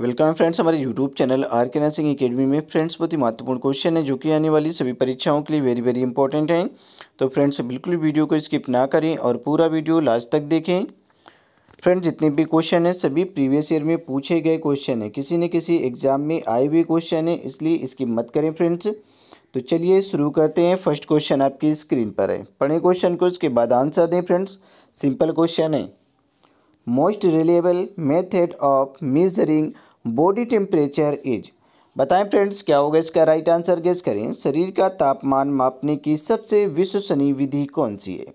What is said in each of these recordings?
Welcome friends हमारे YouTube channel R K nursing academy में friends बहुत ही महत्वपूर्ण क्वेश्चन है जो कि आने वाली सभी परीक्षाओं के लिए वेरी वेरी इंपॉर्टेंट हैं तो फ्रेंड्स बिल्कुल वीडियो को स्किप ना करें और पूरा वीडियो लास्ट तक देखें फ्रेंड्स जितने भी क्वेश्चन हैं सभी प्रीवियस ईयर में पूछे गए क्वेश्चन हैं किसी न किसी एग्जाम में आए हुए क्वेश्चन है इसलिए इसकी मत करें फ्रेंड्स तो चलिए शुरू करते हैं फर्स्ट क्वेश्चन आपकी स्क्रीन पर है पढ़ें क्वेश्चन को उसके बाद आंसर दें फ्रेंड्स सिंपल क्वेश्चन है most reliable method of measuring body temperature is बताएं फ्रेंड्स क्या होगा इसका राइट आंसर गेस करें शरीर का तापमान मापने की सबसे विश्वसनीय विधि कौन सी है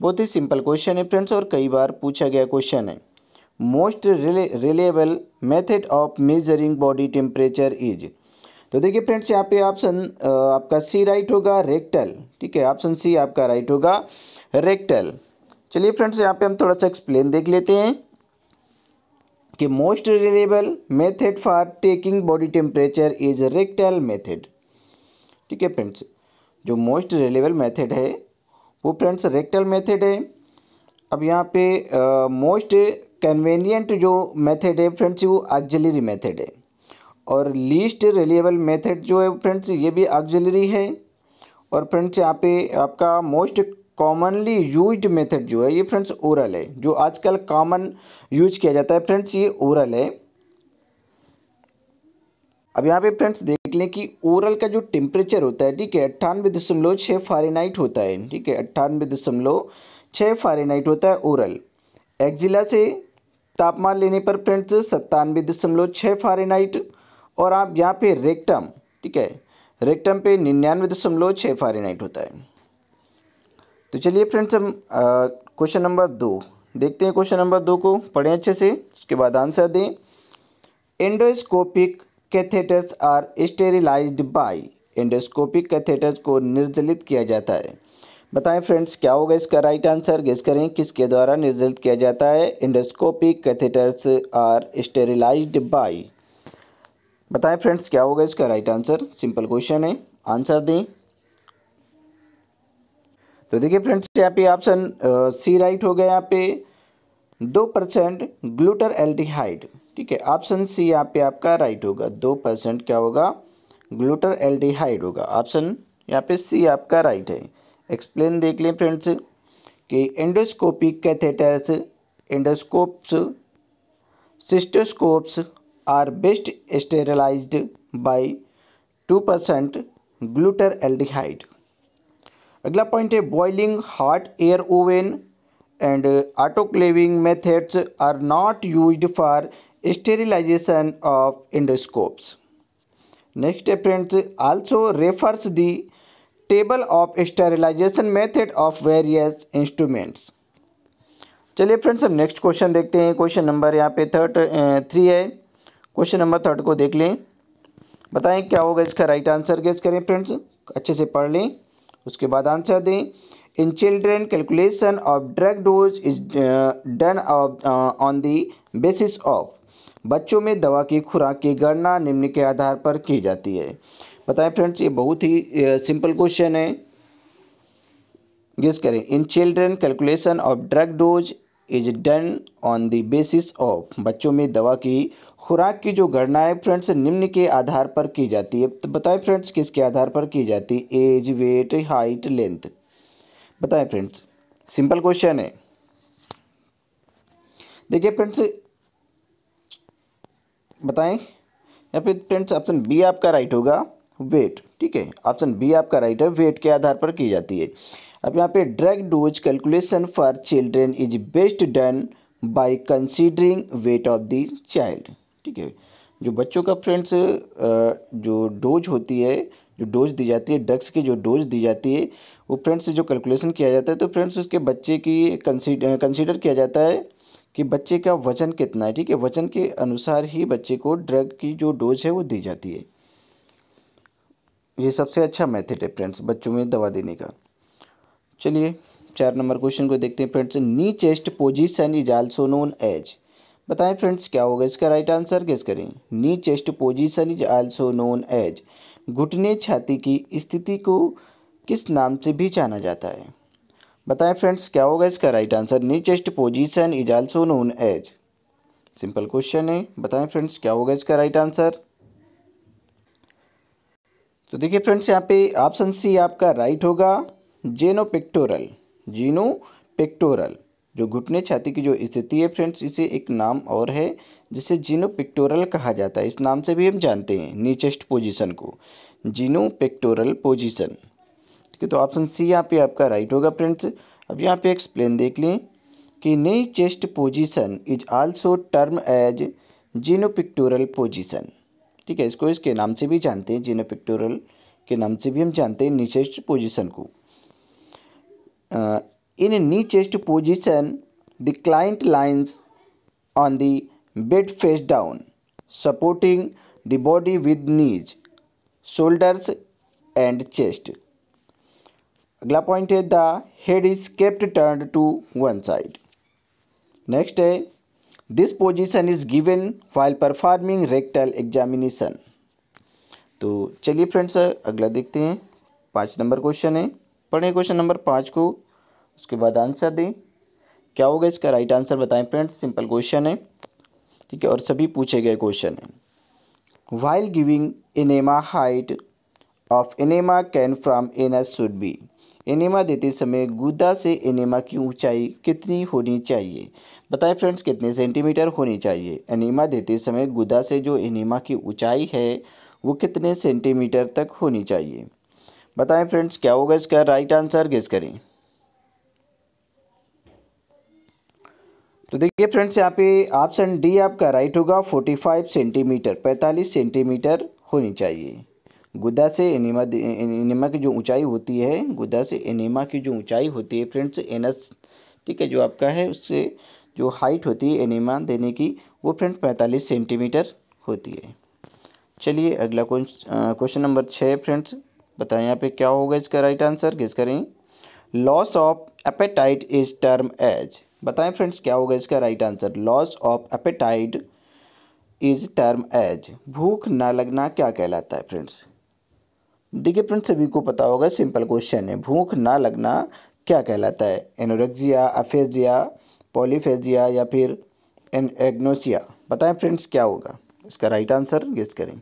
बहुत ही सिंपल क्वेश्चन है फ्रेंड्स और कई बार पूछा गया क्वेश्चन है most reliable method of measuring body temperature is तो देखिए फ्रेंड्स यहाँ पे ऑप्शन आपका सी राइट होगा रेक्टल ठीक है ऑप्शन सी आपका राइट होगा रेक्टल चलिए फ्रेंड्स यहाँ पे हम थोड़ा सा एक्सप्लेन देख लेते हैं कि most reliable method for taking body temperature is rectal method ठीक है फ्रेंड्स जो मोस्ट रिलेबल मेथड है वो फ्रेंड्स रेक्टल मेथड है अब यहाँ पे मोस्ट कन्वीनियंट जो मेथड है फ्रेंड्स वो ऑक्जिलरी मेथड है और लीस्ट रिलेबल मेथड जो है फ्रेंड्स ये भी ऑक्जिलरी है और फ्रेंड्स यहाँ पे आपका मोस्ट कॉमनली यूज्ड मेथड जो है ये फ्रेंड्स ओरल है जो आजकल कॉमन यूज किया जाता है फ्रेंड्स ये ओरल है अब यहाँ पे फ्रेंड्स देख लें कि ओरल का जो टेम्परेचर होता है ठीक है अट्ठानवे दशमलव छः फारेनाइट होता है ठीक है अट्ठानवे दशमलव छः फारेनाइट होता है ओरल एक्जिला से तापमान लेने पर फ्रेंड्स सत्तानवे दशमलव छः फारेनाइट और आप यहाँ पे रेक्टम ठीक है रेक्टम पे निन्यानवे दशमलव छः फारेनाइट होता है तो चलिए फ्रेंड्स हम क्वेश्चन नंबर दो देखते हैं क्वेश्चन नंबर दो को पढ़ें अच्छे से उसके बाद आंसर दें endoscopic catheters are sterilized by endoscopic catheters को निर्जलित किया जाता है बताएं फ्रेंड्स क्या होगा इसका राइट आंसर गेस करें किसके द्वारा निर्जलित किया जाता है endoscopic catheters are sterilized by बताएं फ्रेंड्स क्या होगा इसका राइट आंसर सिंपल क्वेश्चन है आंसर दें तो देखिए फ्रेंड्स यहाँ पे ऑप्शन सी राइट हो गया यहाँ पे दो परसेंट ग्लूटर एल्डिहाइड ठीक है ऑप्शन सी यहाँ पे आपका राइट होगा दो परसेंट क्या होगा ग्लूटर एल्डिहाइड होगा ऑप्शन यहाँ पे सी आपका राइट है एक्सप्लेन देख लें फ्रेंड्स कि endoscopic catheters endoscopes cystoscopes are best sterilized by two percent glutaraldehyde अगला पॉइंट है boiling hot air oven and autoclaving methods are not used for sterilization of endoscopes next है friends also refers the table of sterilization method of various instruments चलिए friends हम next question देखते हैं question number यहाँ पे third three है question number third को देख लें बताएं क्या होगा इसका राइट आंसर गेस करें फ्रेंड्स अच्छे से पढ़ लें उसके बाद आंसर दें in children calculation of drug dose is done on the basis of बच्चों में दवा की खुराक की गणना निम्न के आधार पर की जाती है बताएं फ्रेंड्स ये बहुत ही सिंपल क्वेश्चन है गेस करें in children calculation of drug dose is done on the basis of बच्चों में दवा की खुराक की जो गणना है फ्रेंड्स निम्न के आधार पर की जाती है तो बताएं फ्रेंड्स किसके आधार पर की जाती है एज वेट हाइट लेंथ बताएं फ्रेंड्स सिंपल क्वेश्चन है देखिए फ्रेंड्स बताएं या फिर फ्रेंड्स ऑप्शन बी आपका राइट होगा वेट ठीक है ऑप्शन बी आपका राइट है वेट के आधार पर की जाती है अब यहाँ पे drug dose calculation for children is best done by considering weight of the child ठीक है जो बच्चों का फ्रेंड्स जो डोज होती है जो डोज दी जाती है ड्रग्स की जो डोज दी जाती है वो फ्रेंड्स जो कैलकुलेशन किया जाता है तो फ्रेंड्स उसके बच्चे की कंसीडर कंसीडर किया जाता है कि बच्चे का वजन कितना है ठीक है वजन के अनुसार ही बच्चे को ड्रग की जो डोज है वो दी जाती है ये सबसे अच्छा मेथड है फ्रेंड्स बच्चों में दवा देने का चलिए चार नंबर क्वेश्चन को देखते हैं friends knee chest position is also known as बताएं फ्रेंड्स क्या होगा इसका राइट आंसर किस करें knee chest position is also known as घुटने छाती की स्थिति को किस नाम से भी जाना जाता है बताएं फ्रेंड्स क्या होगा इसका right answer knee chest position is also known as simple question है बताएं फ्रेंड्स क्या होगा इसका राइट आंसर तो देखिए फ्रेंड्स यहाँ पे ऑप्शन सी आपका राइट होगा जेनो पेक्टोरल जीनो पेक्टोरल जो घुटने छाती की जो स्थिति है फ्रेंड्स इसे एक नाम और है जिसे जीनो पिक्टोरल कहा जाता है इस नाम से भी हम जानते हैं नीचेस्ट पोजीशन को जीनो पिक्टोरल पोजिशन ठीक है तो ऑप्शन सी यहाँ पे आपका राइट होगा फ्रेंड्स अब यहाँ पे एक्सप्लेन देख लें कि knee chest position is also term as pectoral position ठीक है इसको इसके नाम से भी जानते हैं पिक्टोरल के नाम से भी हम जानते हैं निचेस्ट पोजिशन को In knee-chest position, the client lies on the bed face down, supporting the body with knees, shoulders and chest. agla point hai the head is kept turned to one side next hai this position is given while performing rectal examination तो चलिए friends अगला देखते हैं पाँच number question है पढ़े question number पाँच को उसके बाद आंसर दें क्या होगा इसका राइट आंसर बताएं फ्रेंड्स सिंपल क्वेश्चन है ठीक है और सभी पूछे गए क्वेश्चन हैं while giving enema height of enema can from anus should be enema देते समय गुदा से एनेमा की ऊंचाई कितनी होनी चाहिए बताएं फ्रेंड्स कितने सेंटीमीटर होनी चाहिए इनेमा देते समय गुदा से जो इनेमा की ऊंचाई है वो कितने सेंटीमीटर तक होनी चाहिए बताएं फ्रेंड्स क्या होगा इसका राइट आंसर गेस करें तो देखिए फ्रेंड्स यहाँ पे ऑप्शन डी आपका राइट होगा 45 सेंटीमीटर 45 सेंटीमीटर होनी चाहिए गुदा से एनिमा एनिमा की जो ऊंचाई होती है गुदा से एनिमा की जो ऊंचाई होती है फ्रेंड्स एनस ठीक है जो आपका है उससे जो हाइट होती है एनिमा देने की वो फ्रेंड्स पैंतालीस सेंटीमीटर होती है चलिए अगला क्वेश्चन नंबर छः फ्रेंड्स बताएं यहाँ पे क्या होगा इसका राइट आंसर किस करें loss of appetite is term as बताएं फ्रेंड्स क्या होगा इसका right answer loss of appetite is term as भूख ना लगना क्या कहलाता है फ्रेंड्स देखिए फ्रेंड्स सभी को पता होगा सिंपल क्वेश्चन है भूख ना लगना क्या कहलाता है एनोरेक्जिया अफेजिया पॉलीफेजिया या फिर एन एग्नोसिया बताएं फ्रेंड्स क्या होगा इसका राइट आंसर गेस करें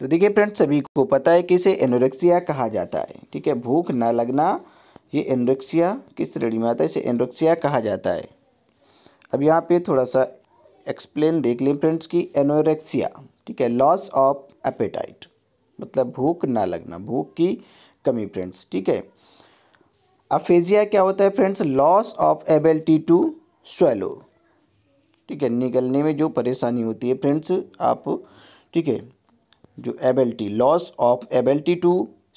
तो देखिए फ्रेंड्स सभी को पता है कि इसे एनोरेक्सिया कहा जाता है ठीक है भूख ना लगना ये एनोरेक्सिया किस श्रेणी में आता है इसे एनोरेक्सिया कहा जाता है अब यहाँ पे थोड़ा सा एक्सप्लेन देख लें फ्रेंड्स की एनोरेक्सिया ठीक है लॉस ऑफ एपेटाइट मतलब भूख ना लगना भूख की कमी फ्रेंड्स ठीक है अफेजिया क्या होता है friends loss of ability to swallow ठीक है निकलने में जो परेशानी होती है फ्रेंड्स आप ठीक है जो ability loss of ability to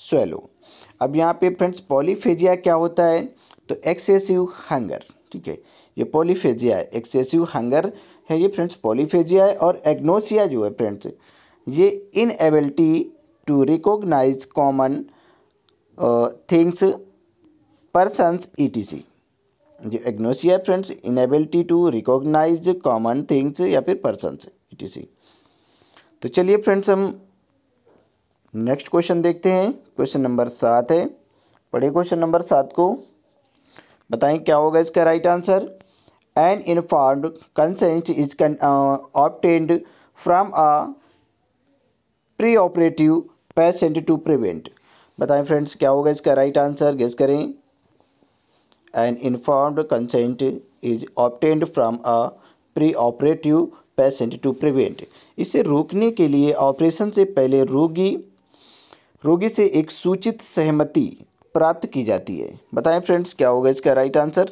swallow अब यहाँ पे फ्रेंड्स पॉलीफेजिया क्या होता है तो एक्सेसिव हंगर ठीक है ये पॉलीफेजिया है एक्सेसिव हंगर है ये फ्रेंड्स पॉलीफेजिया है और एग्नोसिया जो है फ्रेंड्स ये inability to recognize common things persons सी जो agnosia friends inability to recognize common things या फिर पर्सनस सी तो चलिए फ्रेंड्स हम नेक्स्ट क्वेश्चन देखते हैं क्वेश्चन नंबर सात है पढ़े क्वेश्चन नंबर सात को बताएं क्या होगा इसका right answer an informed consent is obtained from a preoperative patient to prevent बताएं फ्रेंड्स क्या होगा इसका राइट आंसर गेस करें an informed consent is obtained from a preoperative patient to prevent इसे रोकने के लिए ऑपरेशन से पहले रोगी रोगी से एक सूचित सहमति प्राप्त की जाती है बताएं फ्रेंड्स क्या होगा इसका राइट आंसर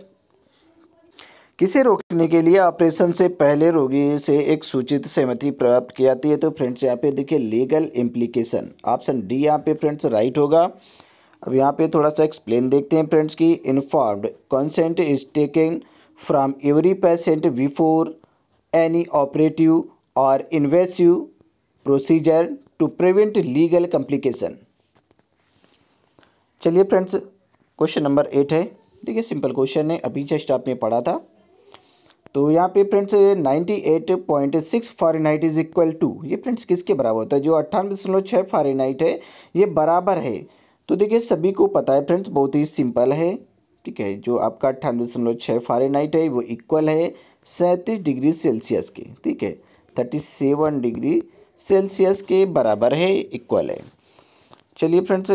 किसे रोकने के लिए ऑपरेशन से पहले रोगी से एक सूचित सहमति प्राप्त की जाती है तो फ्रेंड्स यहाँ पे देखिए लीगल इम्प्लीकेशन ऑप्शन डी यहाँ पे फ्रेंड्स राइट होगा अब यहाँ पे थोड़ा सा एक्सप्लेन देखते हैं फ्रेंड्स की informed consent is taking from every patient before any operative और invasive procedure to prevent legal complication चलिए फ्रेंड्स क्वेश्चन नंबर एट है देखिए सिंपल क्वेश्चन है अभी जस्ट आपने पढ़ा था तो यहाँ पे friends eight point six nine is equal to ये फ्रेंड्स किसके बराबर होता है जो अट्ठानवे दशमलव छः नाइट है ये बराबर है तो देखिए सभी को पता है फ्रेंड्स बहुत ही सिंपल है ठीक है जो आपका अट्ठानवे दशमलव छः नाइट है वो इक्वल है सैंतीस डिग्री सेल्सियस के ठीक है थर्टी सेवन डिग्री सेल्सियस के बराबर है इक्वल है चलिए फ्रेंड्स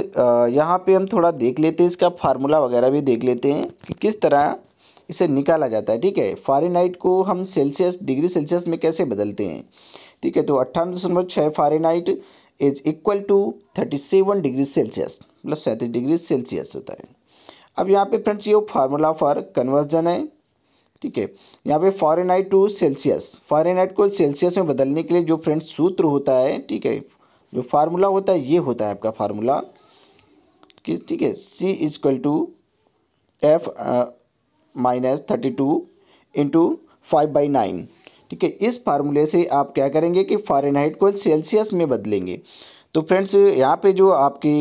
यहाँ पे हम थोड़ा देख लेते हैं इसका फार्मूला वगैरह भी देख लेते हैं कि किस तरह इसे निकाला जाता है ठीक है फारेनहाइट को हम सेल्सियस डिग्री सेल्सियस में कैसे बदलते हैं ठीक है तो अट्ठानवे दशमलव छः Fahrenheit is equal to thirty seven degree Celsius मतलब सैंतीस डिग्री सेल्सियस होता है अब यहाँ पे फ्रेंड्स ये फार्मूला फॉर कन्वर्जन है ठीक है यहाँ पे फॉरेनहाइट टू सेल्सियस फॉरेनहाइट को सेल्सियस में बदलने के लिए जो फ्रेंड्स सूत्र होता है ठीक है जो फार्मूला होता है ये होता है आपका फार्मूला कि ठीक है C is equal to F minus thirty two into five by nine ठीक है इस फार्मूले से आप क्या करेंगे कि फॉरेनहाइट को सेल्सियस में बदलेंगे तो फ्रेंड्स यहाँ पे जो आपकी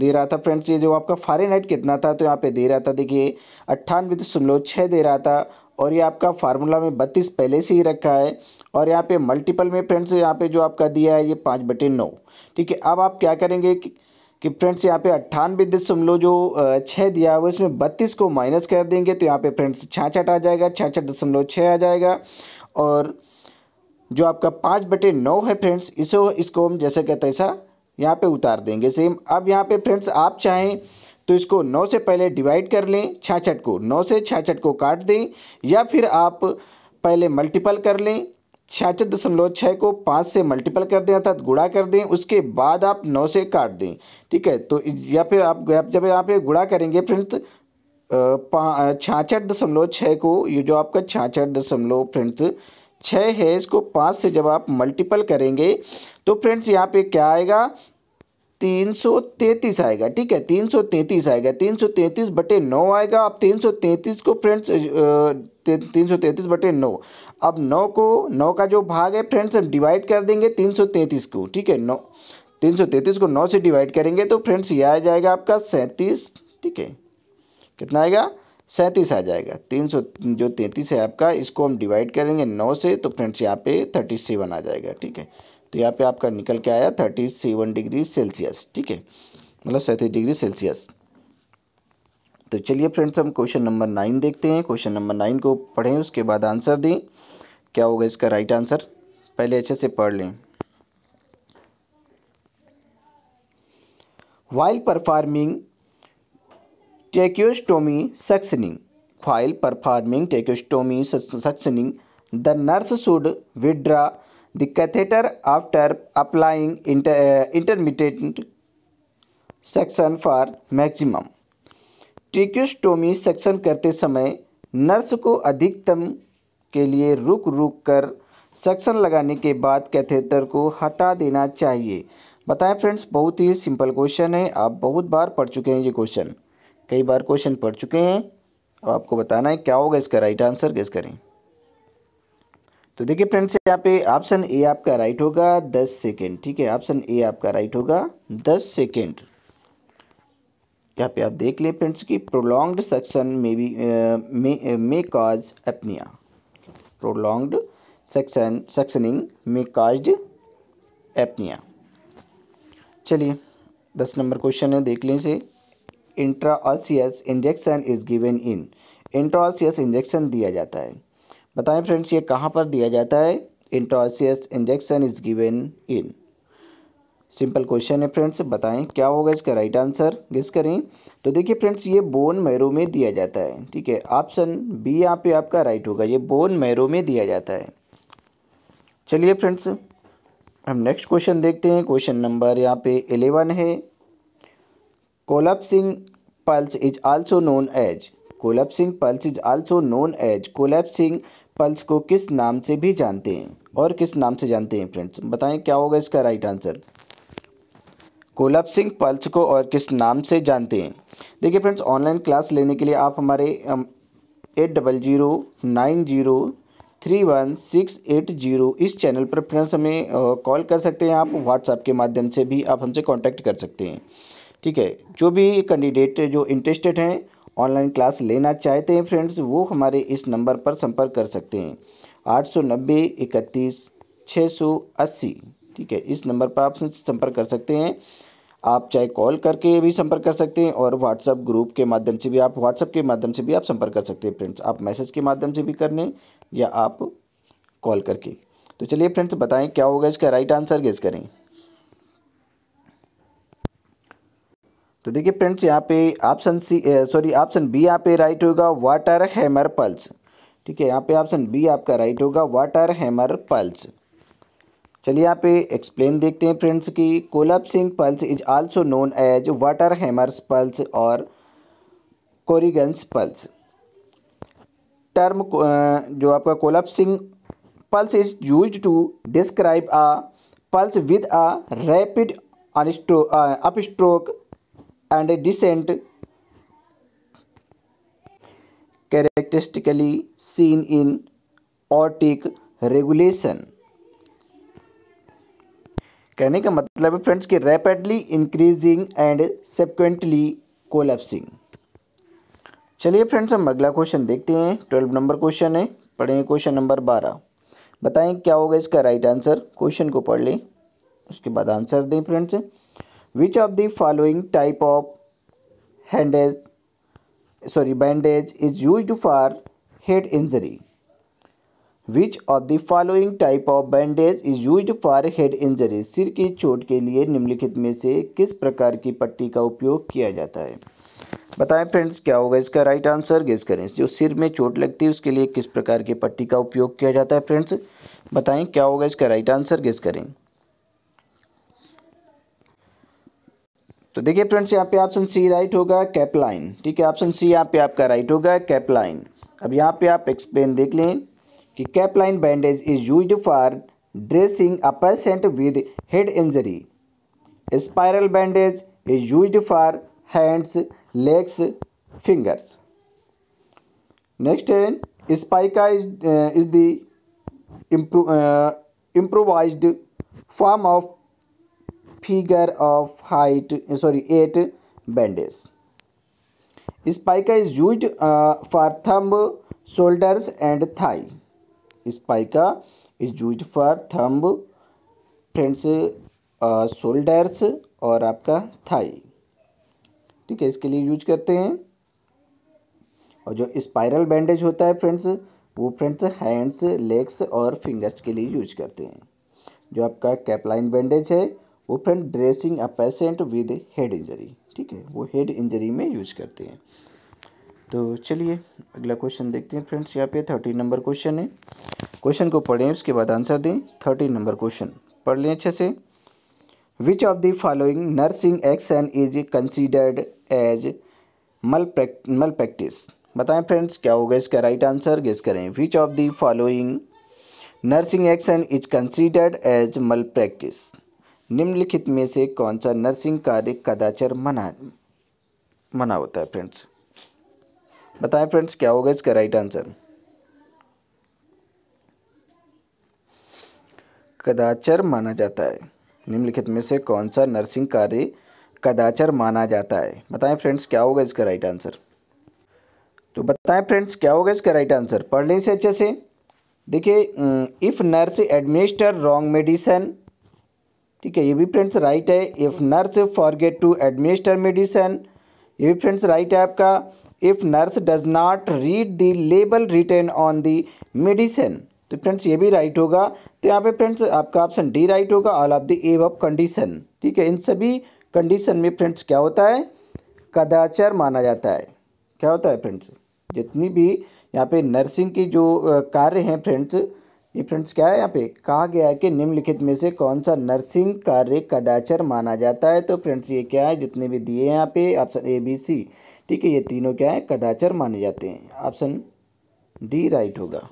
दे रहा था फ्रेंड्स ये जो आपका फारेनहाइट कितना था तो यहाँ पे दे रहा था देखिए अट्ठानवे दशमलव छः दे रहा था और ये आपका फार्मूला में बत्तीस पहले से ही रखा है और यहाँ पे मल्टीपल में फ्रेंड्स यहाँ पे जो आपका दिया है ये पाँच बटे नौ ठीक है अब आप क्या करेंगे कि, फ्रेंड्स यहाँ पे अट्ठानवे दशमलव जो छः दिया है वो इसमें बत्तीस को माइनस कर देंगे तो यहाँ पे फ्रेंड्स छाछठ आ जाएगा छाछठ दशमलव छः आ जाएगा और जो आपका पाँच बटे नौ है फ्रेंड्स इसे इसको हम जैसे कहते हैं ऐसा यहाँ पे उतार देंगे सेम अब यहाँ पे फ्रेंड्स आप चाहें तो इसको 9 से पहले डिवाइड कर लें छाछठ को 9 से छाछठ को काट दें या फिर आप पहले मल्टीपल कर लें छाछ दशमलव छः को पाँच से मल्टीपल कर दें अर्थात गुड़ा कर दें उसके बाद आप नौ से काट दें ठीक है तो या फिर आप जब यहाँ पे गुड़ा करेंगे फ्रेंड्स छाछ दशमलव छः को ये जो आपका छाछठ दशमलव फ्रेंड्स छः है इसको पाँच से जब आप मल्टीपल करेंगे तो फ्रेंड्स यहाँ पे क्या आएगा तीन सौ तैंतीस आएगा ठीक है तीन सौ तैंतीस आएगा तीन सौ तैंतीस बटे नौ आएगा अब तीन सौ तैंतीस को फ्रेंड्स तीन सौ तैंतीस बटे नौ अब नौ को नौ का जो भाग है फ्रेंड्स हम डिवाइड कर देंगे तीन सौ तैंतीस को ठीक है नौ तीन सौ तैंतीस को नौ से डिवाइड करेंगे तो फ्रेंड्स यह आ जाएगा आपका सैंतीस ठीक है कितना आएगा सैंतीस आ जाएगा तीन सौ जो तैंतीस है आपका इसको हम डिवाइड करेंगे नौ से तो फ्रेंड्स यहाँ पे थर्टी सेवन आ जाएगा ठीक है तो यहाँ पे आपका निकल के आया थर्टी सेवन डिग्री सेल्सियस ठीक है मतलब सैंतीस डिग्री सेल्सियस तो चलिए फ्रेंड्स हम क्वेश्चन नंबर नाइन देखते हैं क्वेश्चन नंबर नाइन को पढ़ें उसके बाद आंसर दें क्या होगा इसका राइट आंसर पहले अच्छे से पढ़ लें while performing tracheostomy suctioning while performing tracheostomy suctioning the nurse should withdraw the catheter after applying inter, uh, intermittent suction for maximum tracheostomy suction करते समय नर्स को अधिकतम के लिए रुक रुक कर सेक्शन लगाने के बाद कैथेटर को हटा देना चाहिए बताएं फ्रेंड्स बहुत ही सिंपल क्वेश्चन है आप बहुत बार पढ़ चुके हैं ये क्वेश्चन कई बार क्वेश्चन पढ़ चुके हैं अब आपको बताना है क्या होगा इसका राइट आंसर कैसे करें तो देखिए फ्रेंड्स यहाँ पे ऑप्शन ए आपका राइट होगा दस सेकेंड ठीक है ऑप्शन ए आपका राइट होगा दस सेकेंड यहाँ पे आप देख लें फ्रेंड्स की प्रोलॉन्ग्ड सेक्शन में भी may cause apnoea prolonged suction suctioning में काज एपनिया चलिए दस नंबर क्वेश्चन है देख लें इसे osseous injection is given in intraosseous injection दिया जाता है बताएं फ्रेंड्स ये कहाँ पर दिया जाता है intraosseous injection is given in simple question है फ्रेंड्स बताएं क्या होगा इसका राइट आंसर गिस करें तो देखिए फ्रेंड्स ये बोन मैरो में दिया जाता है ठीक है ऑप्शन बी यहाँ पे आपका राइट होगा ये बोन मैरो में दिया जाता है चलिए फ्रेंड्स हम नेक्स्ट क्वेश्चन देखते हैं क्वेश्चन नंबर यहाँ पे एलेवन है collapsing pulse is also known as collapsing pulse is also known as collapsing pulse को किस नाम से भी जानते हैं और किस नाम से जानते हैं फ्रेंड्स बताएं क्या होगा इसका राइट आंसर सिंह पल्स को और किस नाम से जानते हैं देखिए फ्रेंड्स ऑनलाइन क्लास लेने के लिए आप हमारे eight double zero nine zero three one six eight zero इस चैनल पर फ्रेंड्स हमें कॉल कर सकते हैं आप व्हाट्सएप के माध्यम से भी आप हमसे कॉन्टैक्ट कर सकते हैं ठीक है जो भी कैंडिडेट जो इंटरेस्टेड हैं ऑनलाइन क्लास लेना चाहते हैं फ्रेंड्स वो हमारे इस नंबर पर संपर्क कर सकते हैं आठ सौ नब्बे इकतीस छः सौ अस्सी ठीक है इस नंबर पर आप संपर्क कर सकते हैं आप चाहे कॉल करके भी संपर्क कर सकते हैं और व्हाट्सअप ग्रुप के माध्यम से भी आप व्हाट्सअप के माध्यम से भी आप संपर्क कर सकते हैं फ्रेंड्स आप मैसेज के माध्यम से भी कर लें या आप कॉल करके तो चलिए फ्रेंड्स बताएं क्या होगा इसका राइट आंसर गेस करें तो देखिए फ्रेंड्स यहाँ पे option C sorry option B यहाँ पे राइट होगा वाटर हैमर पल्स ठीक है यहाँ पे ऑप्शन बी आपका राइट होगा वाटर हैमर पल्स चलिए यहाँ पे एक्सप्लेन देखते हैं फ्रेंड्स कि सिंह pulse is also known as water hammers pulse और कोरिगन्स पल्स टर्म जो आपका सिंह pulse is use to describe a pulse with a rapid upstroke and descent characteristically seen in aortic regulation कहने का मतलब है फ्रेंड्स कि rapidly increasing and subsequently collapsing चलिए फ्रेंड्स हम अगला क्वेश्चन देखते हैं ट्वेल्व नंबर क्वेश्चन है पढ़ेंगे क्वेश्चन नंबर बारह बताएं क्या होगा इसका राइट आंसर क्वेश्चन को पढ़ लें उसके बाद आंसर दें friends which of the following type of handage sorry bandage is used for head injury which of the following type of bandage is used for head injury सिर की चोट के लिए निम्नलिखित में से किस प्रकार की पट्टी का उपयोग किया जाता है बताएं फ्रेंड्स क्या होगा इसका राइट आंसर गेस करें जो सिर में चोट लगती है उसके लिए किस प्रकार की पट्टी का उपयोग किया जाता है फ्रेंड्स बताएं क्या होगा इसका राइट आंसर गेस करें तो देखिए फ्रेंड्स यहाँ पे ऑप्शन सी राइट होगा कैपलाइन ठीक है ऑप्शन सी यहाँ पे आपका राइट होगा कैपलाइन अब यहाँ पे आप एक्सप्लेन देख लें कि capeline bandage is use for dressing a patient with head injury spiral bandage is use for hands legs fingers next है spica is is the improvise form of figure of height sorry eight bandage spica is use for thumb shoulders and thigh spica is use for thumb friends shoulders और आपका Thai ठीक है इसके लिए use करते हैं और जो स्पाइरल बैंडेज होता है फ्रेंड्स वो फ्रेंड्स हैंड्स लेग्स और फिंगर्स के लिए यूज करते हैं जो आपका कैपलाइन बैंडेज है वो friend dressing a patient with head injury ठीक है वो हेड इंजरी में यूज करते हैं तो चलिए अगला क्वेश्चन देखते हैं फ्रेंड्स यहाँ पे थर्टी नंबर क्वेश्चन है क्वेश्चन को पढ़ें उसके बाद आंसर दें थर्टी नंबर क्वेश्चन पढ़ लें अच्छे से which of the following nursing action is considered as mal मल प्रैक्टिस बताएं फ्रेंड्स क्या होगा इसका राइट आंसर गेस करें which of the following nursing action is considered as malpractice निम्नलिखित में से कौन सा नर्सिंग कार्य कदाचर मना मना होता है फ्रेंड्स बताएं फ्रेंड्स क्या होगा इसका राइट आंसर कदाचर माना जाता है निम्नलिखित में से कौन सा नर्सिंग कार्य कदाचर माना जाता है बताएं फ्रेंड्स क्या होगा इसका राइट आंसर तो बताएं फ्रेंड्स क्या होगा इसका राइट आंसर पढ़ लें अच्छे से देखिए if nurse administer wrong medicine ठीक है ये भी फ्रेंड्स राइट है if nurse forget to administer medicine ये भी फ्रेंड्स राइट है आपका if nurse does not read the label return on the medicine तो फ्रेंड्स ये भी राइट होगा तो यहाँ पे फ्रेंड्स आपका ऑप्शन डी राइट होगा all of the above of condition ठीक है इन सभी कंडीशन में फ्रेंड्स क्या होता है कदाचार माना जाता है क्या होता है फ्रेंड्स जितनी भी यहाँ पे नर्सिंग की जो कार्य हैं फ्रेंड्स ये फ्रेंड्स क्या है यहाँ पे कहा गया है कि निम्नलिखित में से कौन सा नर्सिंग कार्य कदाचर माना जाता है तो फ्रेंड्स ये क्या है जितने भी दिए हैं यहाँ पे ऑप्शन ए बी सी ठीक है ये तीनों क्या है कदाचर माने जाते हैं ऑप्शन डी राइट होगा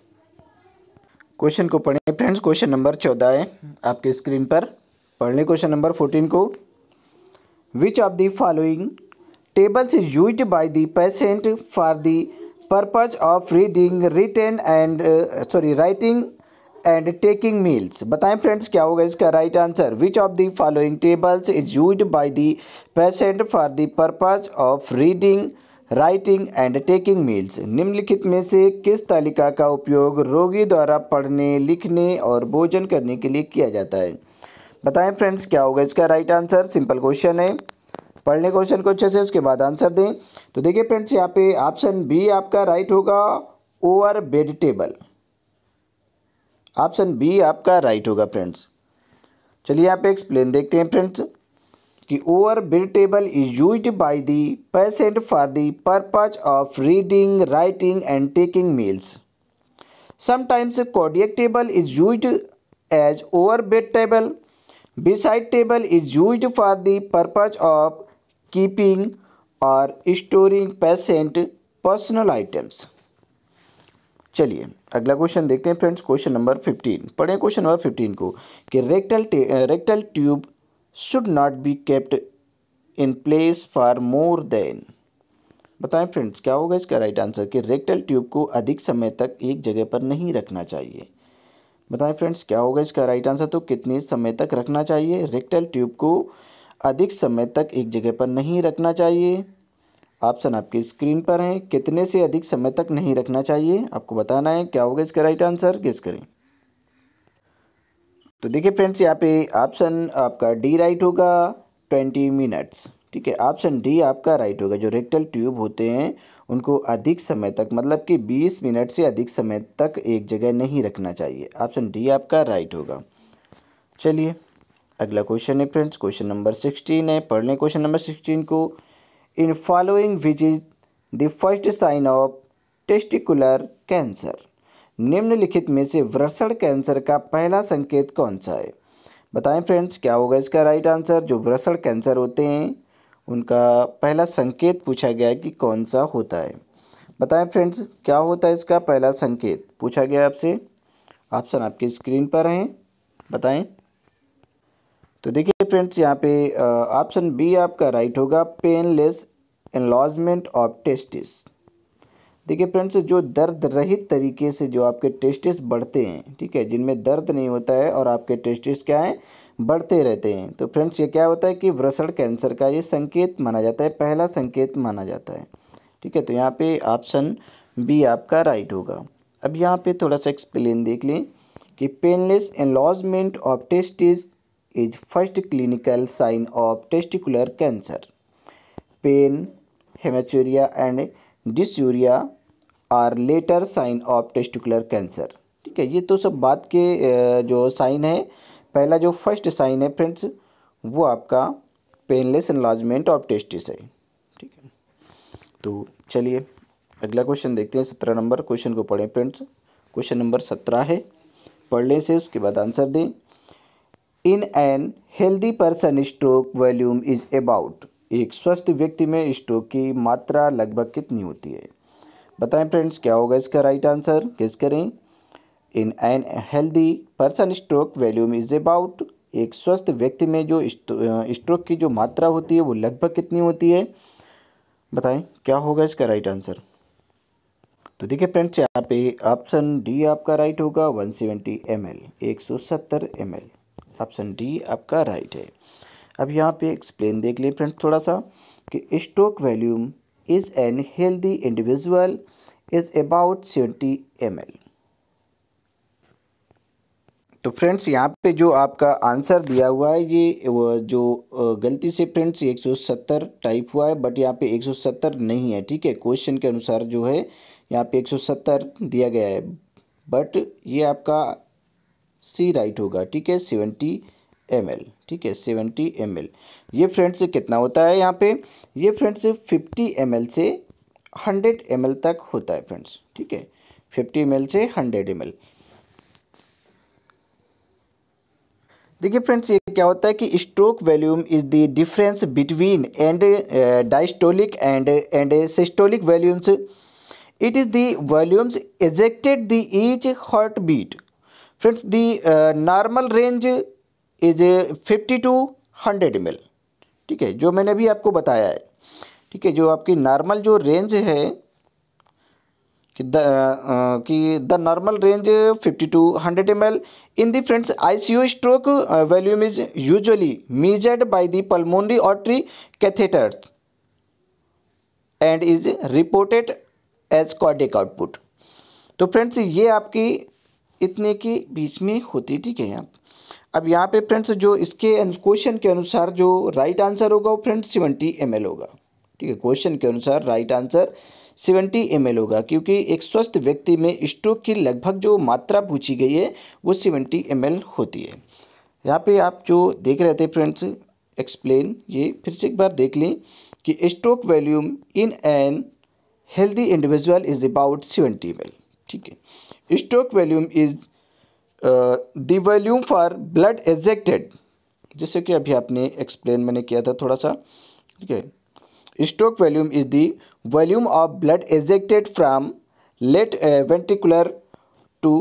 क्वेश्चन को पढ़ें फ्रेंड्स क्वेश्चन नंबर चौदह है आपके स्क्रीन पर पढ़ लें क्वेश्चन नंबर फोर्टीन को which of the following tables is used by the patient for the purpose of reading written and uh, and taking meals बताएं फ्रेंड्स क्या होगा इसका right answer which of the following tables is use by the patient for the purpose of reading writing and taking meals निम्नलिखित में से किस तालिका का उपयोग रोगी द्वारा पढ़ने लिखने और भोजन करने के लिए किया जाता है बताएं फ्रेंड्स क्या होगा इसका राइट आंसर सिंपल क्वेश्चन है पढ़ने क्वेश्चन को अच्छे से उसके बाद आंसर दें तो देखिए फ्रेंड्स यहाँ पे ऑप्शन बी आपका राइट होगा over bed table option B आपका राइट होगा फ्रेंड्स चलिए यहाँ पे एक्सप्लेन देखते हैं फ्रेंड्स कि over bed table is use by the patient for the purpose of reading writing and taking meals sometimes cardiac table is use as over bed table bedside table is use for the purpose of keeping और storing patient personal items चलिए अगला क्वेश्चन देखते हैं friends question number fifteen पढ़े question number fifteen को कि rectal rectal tube should not be kept in place for more than बताएं फ्रेंड्स क्या होगा इसका राइट आंसर कि रेक्टल ट्यूब को अधिक समय तक एक जगह पर नहीं रखना चाहिए बताएं फ्रेंड्स क्या होगा इसका राइट आंसर तो कितने समय तक रखना चाहिए रेक्टल ट्यूब को अधिक समय तक एक जगह पर नहीं रखना चाहिए ऑप्शन आपकी स्क्रीन पर हैं कितने से अधिक समय तक नहीं रखना चाहिए आपको बताना है क्या होगा इसका राइट आंसर गेस करें तो देखिए फ्रेंड्स यहाँ पे ऑप्शन आपका डी राइट होगा ट्वेंटी मिनट्स ठीक है ऑप्शन डी आपका राइट होगा जो रेक्टल ट्यूब होते हैं उनको अधिक समय तक मतलब कि 20 मिनट से अधिक समय तक एक जगह नहीं रखना चाहिए ऑप्शन डी आपका राइट होगा चलिए अगला क्वेश्चन है फ्रेंड्स क्वेश्चन नंबर सिक्सटीन है पढ़ लें क्वेश्चन नंबर सिक्सटीन को in following which is the first sign of testicular cancer निम्नलिखित में से वृषण कैंसर का पहला संकेत कौन सा है बताएं फ्रेंड्स क्या होगा इसका राइट आंसर जो वृषण कैंसर होते हैं उनका पहला संकेत पूछा गया है कि कौन सा होता है बताएं फ्रेंड्स क्या होता है इसका पहला संकेत पूछा गया आपसे ऑप्शन आपकी स्क्रीन पर हैं बताएं तो देखिए फ्रेंड्स यहाँ पे ऑप्शन बी आपका राइट होगा पेनलेस एनलॉजमेंट ऑफ टेस्टिस देखिए फ्रेंड्स जो दर्द रहित तरीके से जो आपके टेस्टिस बढ़ते हैं ठीक है जिनमें दर्द नहीं होता है और आपके टेस्टिस क्या हैं बढ़ते रहते हैं तो फ्रेंड्स ये क्या होता है कि वृषण कैंसर का ये संकेत माना जाता है पहला संकेत माना जाता है ठीक है तो यहाँ पे ऑप्शन बी आपका राइट होगा अब यहाँ पे थोड़ा सा एक्सप्लेन देख लें कि painless enlargement of testis is first clinical sign of testicular cancer pain hematuria and dysuria are later sign of testicular cancer ठीक है ये तो सब बात के जो साइन है पहला जो फर्स्ट साइन है फ्रेंड्स वो आपका पेनलेस एनलार्जमेंट ऑफ टेस्टिस है ठीक है तो चलिए अगला क्वेश्चन देखते हैं सत्रह नंबर क्वेश्चन को पढ़ें फ्रेंड्स क्वेश्चन नंबर सत्रह है पढ़ने से उसके बाद आंसर दें in an healthy person stroke volume is about एक स्वस्थ व्यक्ति में स्ट्रोक की मात्रा लगभग कितनी होती है बताएं फ्रेंड्स क्या होगा इसका राइट आंसर किस करें in an healthy person stroke volume is about एक स्वस्थ व्यक्ति में जो स्ट्रोक की जो मात्रा होती है वो लगभग कितनी होती है बताएं क्या होगा इसका राइट आंसर तो देखिए फ्रेंड्स यहाँ पे ऑप्शन डी आपका राइट होगा 170 ml 170 ml ऑप्शन डी आपका राइट है अब यहाँ पे एक्सप्लेन देख लिए फ्रेंड्स थोड़ा सा कि stroke volume is an healthy individual is about seventy M तो फ्रेंड्स यहाँ पे जो आपका आंसर दिया हुआ है ये जो गलती से फ्रेंड्स एक सौ सत्तर टाइप हुआ है बट यहाँ पे एक सौ सत्तर नहीं है ठीक है क्वेश्चन के अनुसार जो है यहाँ पे एक सौ सत्तर दिया गया है बट ये आपका सी राइट होगा ठीक है सेवेंटी एम ठीक है सेवेंटी एम ये फ्रेंड्स कितना होता है यहाँ पे ये से फिफ्टी एम से हंड्रेड एम तक होता है फ्रेंड्स ठीक है फिफ्टी एम से हंड्रेड एम देखिए फ्रेंड्स ये क्या होता है कि stroke volume is the difference between and diastolic and and systolic volumes it is the volumes ejected the each heart beat friends the normal range is is uh, 50 to 100 ठीक है जो मैंने अभी आपको बताया है ठीक है जो आपकी नॉर्मल जो रेंज है कि द uh, uh, कि the normal range 50 to 100 M L in the friends ICU stroke volume is usually measured by the pulmonary artery catheter and is reported as cardiac output तो friends ये आपकी इतने के बीच में होती ठीक है यहाँ अब यहाँ पे फ्रेंड्स जो इसके क्वेश्चन के अनुसार जो राइट आंसर होगा वो फ्रेंड्स सेवेंटी एम होगा ठीक है क्वेश्चन के अनुसार राइट आंसर सेवेंटी एम होगा क्योंकि एक स्वस्थ व्यक्ति में स्ट्रोक की लगभग जो मात्रा पूछी गई है वो सेवेंटी एम होती है यहाँ पे आप जो देख रहे थे फ्रेंड्स एक्सप्लेन ये फिर से एक बार देख लें कि stroke volume in an healthy individual is about seventy M ठीक है stroke volume is the volume for blood ejected जैसे कि अभी आपने एक्सप्लेन मैंने किया था थोड़ा सा ठीक है stroke volume is the volume of blood ejected from left ventricular to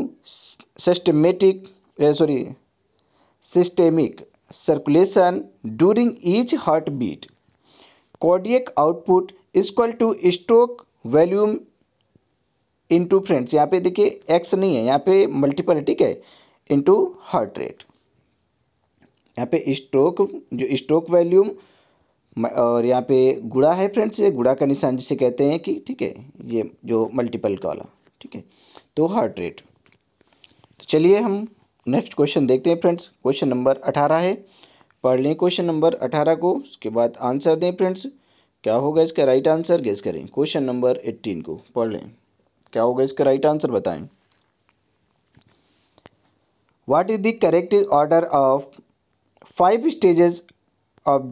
systematic sorry systemic circulation during each heart beat cardiac output is equal to stroke volume into friends यहाँ पे देखिए एक्स नहीं है यहाँ पे मल्टीपल है ठीक है इंटू हार्ट रेट यहाँ पे स्ट्रोक जो स्ट्रोक वैल्यूम और यहाँ पे गुड़ा है फ्रेंड्स ये गुड़ा का निशान जिसे कहते हैं कि ठीक है ये जो मल्टीपल का वाला ठीक है तो हार्ट रेट तो चलिए हम नेक्स्ट क्वेश्चन देखते हैं फ्रेंड्स क्वेश्चन नंबर अठारह है पढ़ लें क्वेश्चन नंबर अठारह को उसके बाद आंसर दें फ्रेंड्स क्या होगा इसका राइट आंसर गेस करें क्वेश्चन नंबर एट्टीन को पढ़ लें क्या होगा इसका राइट आंसर बताएं what is the correct order of five stages of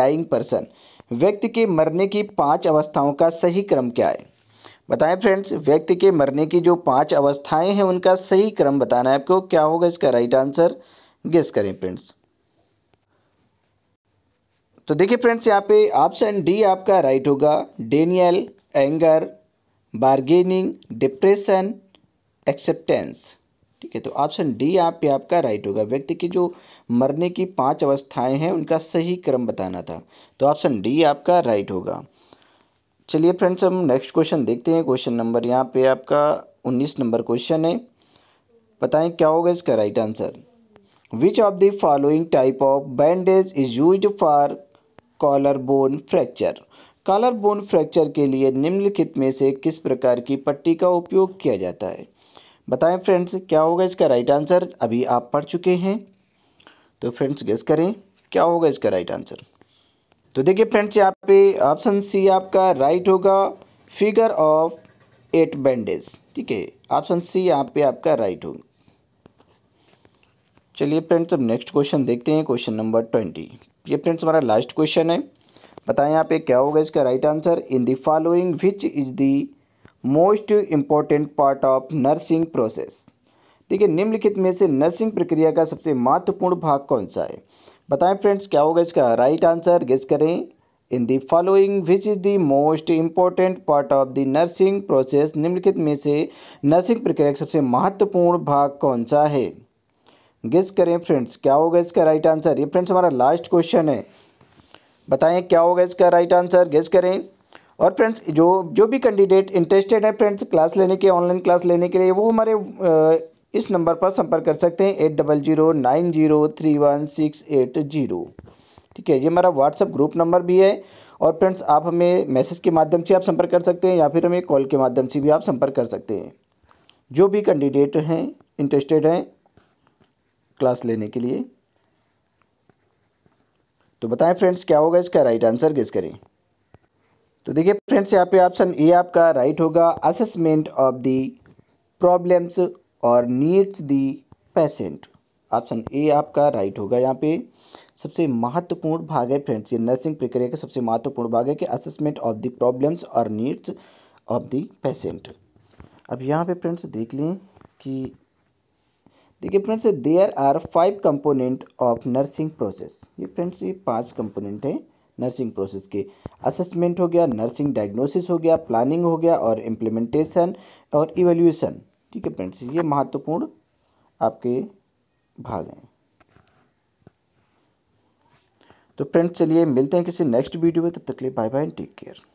dying person व्यक्ति के मरने की पांच अवस्थाओं का सही क्रम क्या है बताएं फ्रेंड्स व्यक्ति के मरने की जो पांच अवस्थाएं हैं उनका सही क्रम बताना है आपको क्या होगा इसका राइट आंसर गेस करें फ्रेंड्स तो देखिए फ्रेंड्स यहाँ पे ऑप्शन डी आपका राइट होगा denial anger bargaining depression acceptance ठीक है तो ऑप्शन डी यहाँ पे आपका राइट होगा व्यक्ति की जो मरने की पांच अवस्थाएं हैं उनका सही क्रम बताना था तो ऑप्शन डी आपका राइट होगा चलिए फ्रेंड्स हम नेक्स्ट क्वेश्चन देखते हैं क्वेश्चन नंबर यहाँ पे आपका उन्नीस नंबर क्वेश्चन है बताएं क्या होगा इसका right answer which of the following type of bandage is use for collar bone fracture collar bone fracture के लिए निम्नलिखित में से किस प्रकार की पट्टी का उपयोग किया जाता है बताएं फ्रेंड्स क्या होगा इसका राइट आंसर अभी आप पढ़ चुके हैं तो फ्रेंड्स गेस करें क्या होगा इसका राइट आंसर तो देखिए फ्रेंड्स यहाँ पे ऑप्शन सी आपका राइट होगा फिगर ऑफ एट बैंडेज ठीक है ऑप्शन सी यहाँ पे आपका राइट होगा चलिए फ्रेंड्स अब नेक्स्ट क्वेश्चन देखते हैं क्वेश्चन नंबर ट्वेंटी ये फ्रेंड्स हमारा लास्ट क्वेश्चन है बताएं यहाँ पे क्या होगा इसका right answer in the following which is the most important part of nursing process ठीक है निम्नलिखित में से नर्सिंग प्रक्रिया का सबसे महत्वपूर्ण भाग कौन सा है बताएं फ्रेंड्स क्या होगा इसका राइट आंसर गेस करें in the following which is the most important part of the nursing process निम्नलिखित में से नर्सिंग प्रक्रिया का सबसे महत्वपूर्ण भाग कौन सा है गेस करें फ्रेंड्स क्या होगा इसका राइट आंसर ये फ्रेंड्स हमारा लास्ट क्वेश्चन है बताएं क्या होगा इसका राइट आंसर गेस करें और फ्रेंड्स जो जो भी कैंडिडेट इंटरेस्टेड है फ्रेंड्स क्लास लेने के ऑनलाइन क्लास लेने के लिए वो हमारे इस नंबर पर संपर्क कर सकते हैं eight double zero nine zero three one six eight zero ठीक है ये हमारा व्हाट्सअप ग्रुप नंबर भी है और फ्रेंड्स आप हमें मैसेज के माध्यम से आप संपर्क कर सकते हैं या फिर हमें कॉल के माध्यम से भी आप संपर्क कर सकते हैं जो भी कैंडिडेट हैं इंटरेस्टेड हैं क्लास लेने के लिए तो बताएं फ्रेंड्स क्या होगा इसका राइट आंसर गेस करें तो देखिए फ्रेंड्स यहाँ पे ऑप्शन ए आपका राइट होगा असेसमेंट ऑफ द प्रॉब्लम्स और needs the patient option A आपका राइट होगा यहाँ पे सबसे महत्वपूर्ण भाग है फ्रेंड्स ये नर्सिंग प्रक्रिया का सबसे महत्वपूर्ण भाग है कि असेसमेंट ऑफ द प्रॉब्लम्स और नीड्स ऑफ द पेशेंट अब यहाँ पे फ्रेंड्स देख लें कि देखिए friends there are five component of nursing process ये फ्रेंड्स ये पांच कंपोनेंट हैं नर्सिंग प्रोसेस के असेसमेंट हो गया नर्सिंग डायग्नोसिस हो गया प्लानिंग हो गया और इम्प्लीमेंटेशन और इवेल्यूशन ठीक है फ्रेंड्स ये महत्वपूर्ण आपके भाग हैं तो फ्रेंड्स चलिए मिलते हैं किसी नेक्स्ट वीडियो में तब तक के लिए बाय बाय टेक केयर